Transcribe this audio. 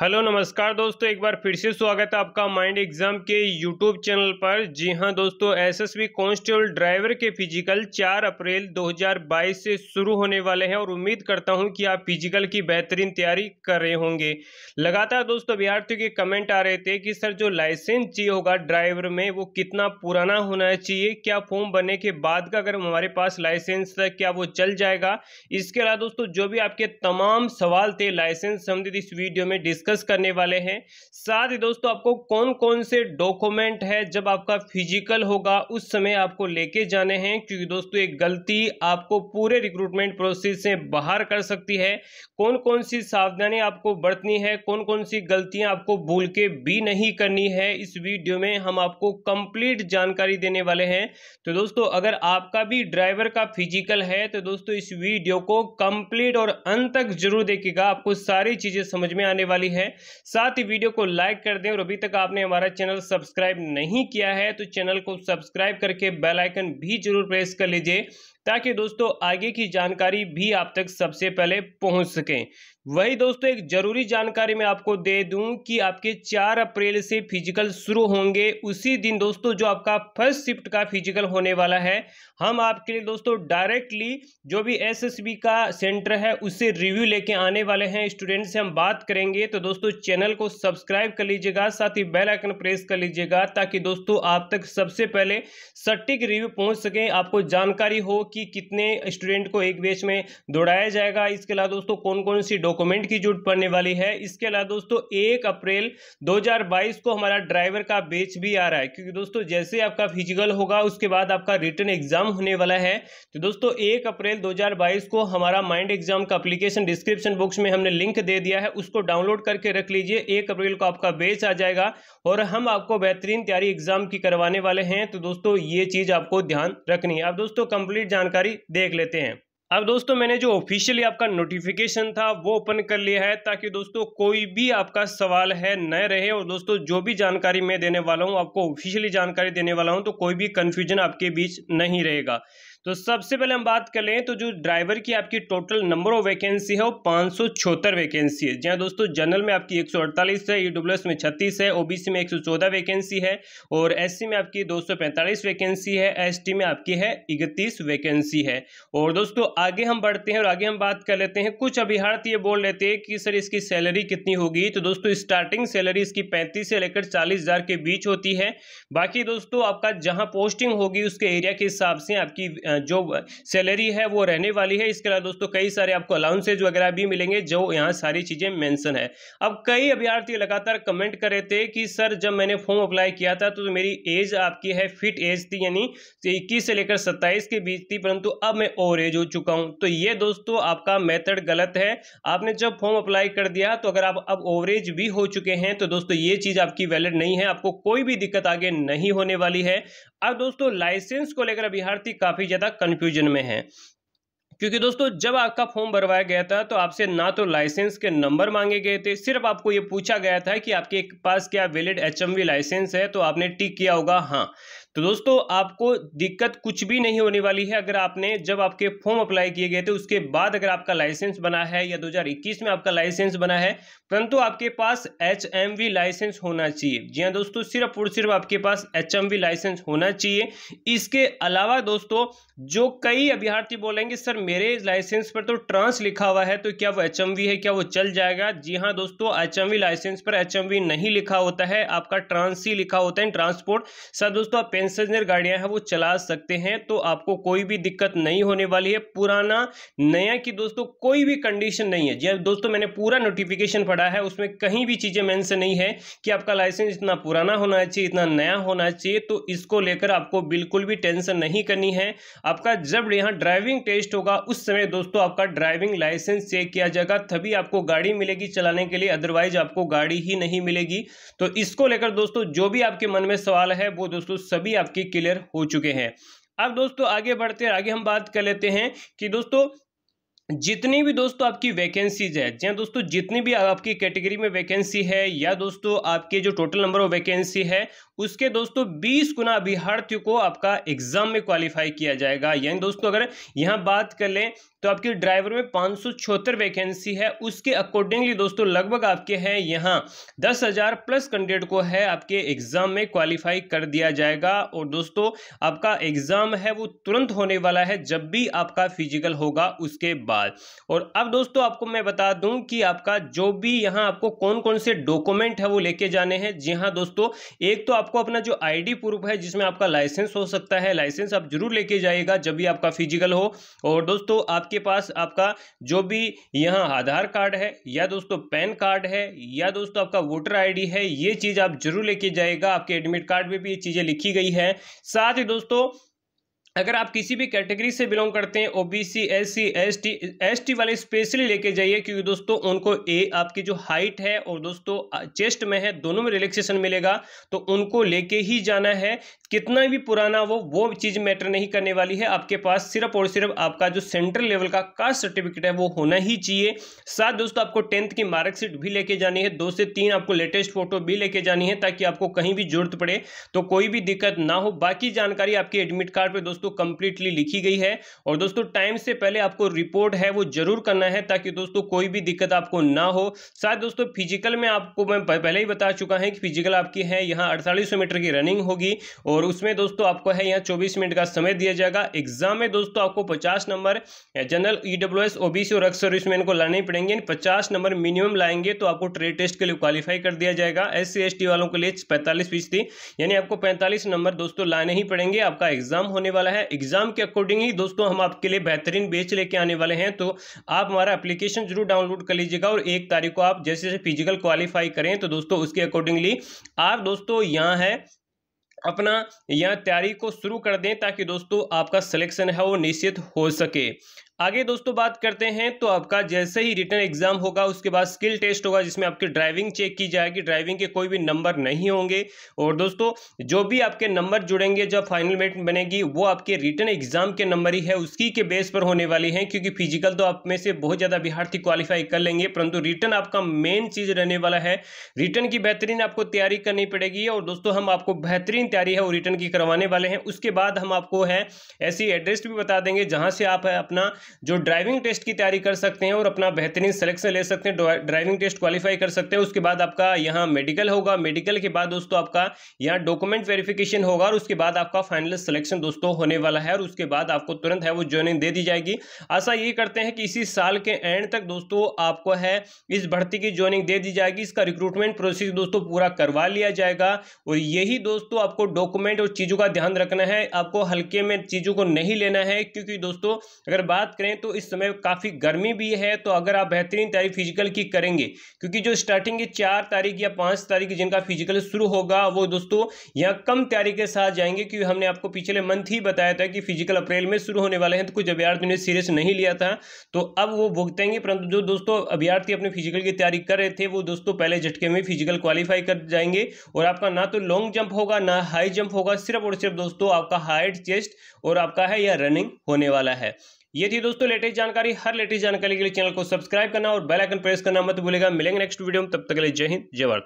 hello नमस्कार दोस्तों एक बार फिर से स्वागत है आपका माइंड एग्जाम के यूट्यूब चैनल पर जी हां दोस्तों एसएसबी कांस्टेबल ड्राइवर के फिजिकल 4 अप्रैल 2022 से शुरू होने वाले हैं और उम्मीद करता हूं कि आप फिजिकल की बेहतरीन तैयारी कर रहे होंगे लगातार दोस्तों अभ्यार्थियों के कमेंट आ रहे थे कि सर जो लाइसेंस चाहिए होगा ड्राइवर में वो कितना पुराना होना चाहिए क्या फॉर्म बनने के बाद का अगर हमारे पास लाइसेंस है क्या वो चल जाएगा इसके अलावा दोस्तों जो भी आपके तमाम सवाल थे लाइसेंस संबंधित इस वीडियो में डिस्कस करने वाले हैं साथ ही दोस्तों आपको कौन कौन से डॉक्यूमेंट है जब आपका फिजिकल होगा उस समय आपको लेके जाने हैं क्योंकि दोस्तों एक गलती आपको पूरे रिक्रूटमेंट प्रोसेस से बाहर कर सकती है कौन कौन सी सावधानी आपको बरतनी है कौन कौन सी गलतियां आपको भूल के भी नहीं करनी है इस वीडियो में हम आपको कंप्लीट जानकारी देने वाले हैं तो दोस्तों अगर आपका भी ड्राइवर का फिजिकल है तो दोस्तों इस वीडियो को कंप्लीट और अंत तक जरूर देखिएगा आपको सारी चीज़ें समझ में आने वाली है है साथ ही वीडियो को लाइक कर दें और अभी तक आपने हमारा चैनल सब्सक्राइब नहीं किया है तो चैनल को सब्सक्राइब करके बेलाइकन भी जरूर प्रेस कर लीजिए ताकि दोस्तों आगे की जानकारी भी आप तक सबसे पहले पहुंच सकें वही दोस्तों एक ज़रूरी जानकारी मैं आपको दे दूं कि आपके 4 अप्रैल से फिजिकल शुरू होंगे उसी दिन दोस्तों जो आपका फर्स्ट शिफ्ट का फिजिकल होने वाला है हम आपके लिए दोस्तों डायरेक्टली जो भी एसएसबी का सेंटर है उससे रिव्यू लेके आने वाले हैं स्टूडेंट से हम बात करेंगे तो दोस्तों चैनल को सब्सक्राइब कर लीजिएगा साथ ही बेलाइकन प्रेस कर लीजिएगा ताकि दोस्तों आप तक सबसे पहले सटीक रिव्यू पहुँच सकें आपको जानकारी हो कि कितने स्टूडेंट को एक बैच में दौड़ाया जाएगा इसके अलावा दोस्तों कौन कौन सी डॉक्यूमेंट की जरूरत पड़ने वाली है इसके अलावा दोस्तों एक अप्रैल 2022 को हमारा ड्राइवर का बैच भी आ रहा है क्योंकि दोस्तों जैसे आपका फिजिकल होगा उसके बाद आपका रिटर्न एग्जाम होने वाला है तो दोस्तों एक अप्रैल दो को हमारा माइंड एग्जाम का अप्लीकेशन डिस्क्रिप्शन बॉक्स में हमने लिंक दे दिया है उसको डाउनलोड करके रख लीजिए एक अप्रैल को आपका बेच आ जाएगा और हम आपको बेहतरीन तैयारी एग्जाम की करवाने वाले हैं तो दोस्तों ये चीज़ आपको ध्यान रखनी है आप दोस्तों कंप्लीट जान जानकारी देख लेते हैं अब दोस्तों मैंने जो ऑफिशियली आपका नोटिफिकेशन था वो ओपन कर लिया है ताकि दोस्तों कोई भी आपका सवाल है न रहे और दोस्तों जो भी जानकारी मैं देने वाला हूँ आपको ऑफिशियली जानकारी देने वाला हूँ तो कोई भी कन्फ्यूजन आपके बीच नहीं रहेगा तो सबसे पहले हम बात कर लें तो जो ड्राइवर की आपकी टोटल नंबर ऑफ वैकेंसी है वो पाँच वैकेंसी है जहाँ दोस्तों जनरल में आपकी 148 है ई में 36 है ओबीसी में 114 वैकेंसी है और एससी में आपकी 245 वैकेंसी है एसटी में आपकी है इकतीस वैकेंसी है और दोस्तों आगे हम बढ़ते हैं और आगे हम बात कर लेते हैं कुछ अभ्यार्थी ये बोल लेते हैं कि सर इसकी सैलरी कितनी होगी तो दोस्तों स्टार्टिंग सैलरी इसकी पैंतीस से लेकर चालीस के बीच होती है बाकी दोस्तों आपका जहाँ पोस्टिंग होगी उसके एरिया के हिसाब से आपकी जो सैलरी है वो रहने वाली है इसके अलावा दोस्तों कई सारे आपको अलाउंसेज वगैरह भी मिलेंगे जो यहाँ सारी चीज़ें मैंसन है अब कई अभ्यार्थी लगातार कमेंट कर रहे थे कि सर जब मैंने फॉर्म अप्लाई किया था तो मेरी एज आपकी है फिट एज थी यानी इक्कीस से लेकर सत्ताईस के बीच थी परंतु अब मैं ओवर एज हो चुका हूँ तो ये दोस्तों आपका मेथड गलत है आपने जब फॉर्म अप्लाई कर दिया तो अगर आप अब ओवरेज भी हो चुके हैं तो दोस्तों ये चीज़ आपकी वैलिड नहीं है आपको कोई भी दिक्कत आगे नहीं होने वाली है अब दोस्तों लाइसेंस को लेकर अभ्यर्थी काफ़ी ज़्यादा कंफ्यूजन में है क्योंकि दोस्तों जब आपका फॉर्म भरवाया गया था तो आपसे ना तो लाइसेंस के नंबर मांगे गए थे सिर्फ आपको ये पूछा गया था कि आपके पास क्या वैलिड एच लाइसेंस है तो आपने टिक किया होगा हाँ तो दोस्तों आपको दिक्कत कुछ भी नहीं होने वाली है अगर आपने जब आपके फॉर्म अप्लाई किए गए थे उसके बाद अगर आपका लाइसेंस बना है या 2021 में आपका लाइसेंस बना है परंतु आपके पास एच लाइसेंस होना चाहिए जी हाँ दोस्तों सिर्फ और सिर्फ आपके पास एच लाइसेंस होना चाहिए इसके अलावा दोस्तों जो कई अभ्यार्थी बोलेंगे सर मेरे लाइसेंस पर तो ट्रांस लिखा हुआ है तो क्या वो एच है क्या वो चल जाएगा जी हाँ दोस्तों एच लाइसेंस पर एच नहीं लिखा होता है आपका ट्रांस ही लिखा होता है ट्रांसपोर्ट सर दोस्तों आप पैसेंजर गाड़ियां हैं वो चला सकते हैं तो आपको कोई भी दिक्कत नहीं होने वाली है पुराना नया की दोस्तों कोई भी कंडीशन नहीं है जब दोस्तों मैंने पूरा नोटिफिकेशन पढ़ा है उसमें कहीं भी चीज़ें मेंशन नहीं है कि आपका लाइसेंस इतना पुराना होना चाहिए इतना नया होना चाहिए तो इसको लेकर आपको बिल्कुल भी टेंशन नहीं करनी है आपका जब यहाँ ड्राइविंग टेस्ट होगा उस समय दोस्तों आपका ड्राइविंग लाइसेंस चेक किया जाएगा तभी आपको गाड़ी मिलेगी चलाने के लिए अदरवाइज आपको गाड़ी ही नहीं मिलेगी तो इसको लेकर दोस्तों जो भी आपके मन में सवाल है वो दोस्तों सभी ही आपके क्लियर हो चुके हैं अब दोस्तों आगे बढ़ते हैं आगे हम बात कर लेते हैं कि दोस्तों जितनी भी दोस्तों आपकी वैकेंसीज है जहाँ दोस्तों जितनी भी आपकी कैटेगरी में वैकेंसी है या दोस्तों आपके जो टोटल नंबर ऑफ वैकेंसी है उसके दोस्तों 20 गुना अभ्यर्थियों को आपका एग्जाम में क्वालिफाई किया जाएगा यानी दोस्तों अगर यहाँ बात कर लें तो आपके ड्राइवर में पाँच वैकेंसी है उसके अकॉर्डिंगली दोस्तों लगभग आपके हैं यहाँ दस हज़ार प्लस कैंडिडेट को है आपके एग्ज़ाम में क्वालिफाई कर दिया जाएगा और दोस्तों आपका एग्ज़ाम है वो तुरंत होने वाला है जब भी आपका फिजिकल होगा उसके बाद और अब दोस्तों आपको मैं बता दूँ कि आपका जो भी यहाँ आपको कौन कौन से डॉक्यूमेंट है वो लेके जाने हैं जी हाँ दोस्तों एक तो आपको अपना जो आई प्रूफ है जिसमें आपका लाइसेंस हो सकता है लाइसेंस आप जरूर लेके जाइएगा जब भी आपका फिजिकल हो और दोस्तों आपके आपके पास आपका जो भी यहाँ आधार कार्ड है या दोस्तों पैन कार्ड है या दोस्तों आपका वोटर आईडी है ये चीज़ आप जरूर लेके जाएगा आपके एडमिट कार्ड में भी ये चीज़ें लिखी गई है साथ ही दोस्तों अगर आप किसी भी कैटेगरी से बिलोंग करते हैं ओबीसी एससी एसटी एसटी वाले स्पेशली लेके जाइए क्योंकि दोस्तों उनको ए आपकी जो हाइट है और दोस्तों चेस्ट में है दोनों में रिलैक्सेशन मिलेगा तो उनको लेके ही जाना है कितना भी पुराना वो वो चीज़ मैटर नहीं करने वाली है आपके पास सिर्फ और सिर्फ आपका जो सेंट्रल लेवल का कास्ट सर्टिफिकेट है वो होना ही चाहिए साथ दोस्तों आपको टेंथ की मार्कशीट भी लेके जानी है दो से तीन आपको लेटेस्ट फोटो भी लेके जानी है ताकि आपको कहीं भी जरूरत पड़े तो कोई भी दिक्कत ना हो बाकी जानकारी आपके एडमिट कार्ड पर दोस्तों कंप्लीटली लिखी गई है और दोस्तों टाइम से पहले आपको रिपोर्ट है वो जरूर करना है ताकि दोस्तों कोई भी दिक्कत आपको ना हो साथ दोस्तों फिजिकल में आपको मैं पहले ही बता चुका है कि फिजिकल आपकी है यहाँ अड़तालीस मीटर की रनिंग होगी और और उसमें दोस्तों आपको है यहाँ चौबीस मिनट का समय दिया जाएगा एग्जाम में दोस्तों आपको पचास number general E W S OBC और एक्स सर्विसमैन को लाने पड़ेंगे पचास नंबर मिनिमम लाएंगे तो आपको ट्रेड टेस्ट के लिए क्वालिफाई कर दिया जाएगा एस सी वालों के लिए पैंतालीस फीसदी यानी आपको पैंतालीस नंबर दोस्तों लाने ही पड़ेंगे आपका एग्जाम होने वाला है एग्जाम के अकॉर्डिंग ही दोस्तों हम आपके लिए बेहतरीन बेच लेके आने वाले हैं तो आप हमारा अप्लीकेशन जरूर डाउनलोड कर लीजिएगा और एक तारीख को आप जैसे जैसे फिजिकल क्वालिफाई करें तो दोस्तों उसके अकॉर्डिंगली आप दोस्तों यहाँ है अपना यहाँ तैयारी को शुरू कर दें ताकि दोस्तों आपका सिलेक्शन है वो निश्चित हो सके आगे दोस्तों बात करते हैं तो आपका जैसे ही रिटर्न एग्जाम होगा उसके बाद स्किल टेस्ट होगा जिसमें आपकी ड्राइविंग चेक की जाएगी ड्राइविंग के कोई भी नंबर नहीं होंगे और दोस्तों जो भी आपके नंबर जुड़ेंगे जब फाइनल मेट बनेगी वो आपके रिटर्न एग्जाम के नंबर ही है उसकी के बेस पर होने वाली है क्योंकि फिजिकल तो आप में से बहुत ज़्यादा बिहार्थी क्वालिफाई कर लेंगे परंतु रिटर्न आपका मेन चीज़ रहने वाला है रिटर्न की बेहतरीन आपको तैयारी करनी पड़ेगी और दोस्तों हम आपको बेहतरीन तैयारी है वो रिटर्न की करवाने वाले हैं उसके बाद हम आपको है ऐसी एड्रेस भी बता देंगे जहाँ से आप अपना जो ड्राइविंग टेस्ट की तैयारी कर सकते हैं और अपना बेहतरीन सिलेक्शन ले सकते हैं ड्राइविंग टेस्ट क्वालिफाई कर सकते हैं उसके बाद आपका यहाँ मेडिकल होगा मेडिकल के बाद दोस्तों आपका यहाँ डॉक्यूमेंट वेरिफिकेशन होगा और उसके बाद आपका फाइनल सिलेक्शन दोस्तों होने वाला है और उसके बाद आपको तुरंत है वो ज्वाइनिंग दे दी जाएगी आशा ये करते हैं कि इसी साल के एंड तक दोस्तों आपको है इस भर्ती की ज्वाइनिंग दे दी जाएगी इसका रिक्रूटमेंट प्रोसेस दोस्तों पूरा करवा लिया जाएगा और यही दोस्तों आपको डॉक्यूमेंट और चीज़ों का ध्यान रखना है आपको हल्के में चीज़ों को नहीं लेना है क्योंकि दोस्तों अगर बात करें तो इस समय काफ़ी गर्मी भी है तो अगर आप बेहतरीन तैयारी फिजिकल की करेंगे क्योंकि जो स्टार्टिंग की चार तारीख या पाँच तारीख जिनका फिजिकल शुरू होगा वो दोस्तों यहाँ कम तैयारी के साथ जाएंगे क्योंकि हमने आपको पिछले मंथ ही बताया था कि फिजिकल अप्रैल में शुरू होने वाले हैं तो कुछ अभ्यार्थियों ने सीरियस नहीं लिया था तो अब वो भुगतेंगे परंतु जो दोस्तों अभ्यार्थी अपने फिजिकल की तैयारी कर रहे थे वो दोस्तों पहले झटके में फिजिकल क्वालिफाई कर जाएंगे और आपका ना तो लॉन्ग जंप होगा ना हाई जंप होगा सिर्फ और सिर्फ दोस्तों आपका हाइट चेस्ट और आपका है या रनिंग होने वाला है ये थी दोस्तों लेटेस्ट जानकारी हर लेटेस्ट जानकारी के लिए चैनल को सब्सक्राइब करना और बेल आइकन प्रेस करना मत भूलेगा मिलेंगे नेक्स्ट वीडियो में तब तक के लिए जय हिंद जय भारत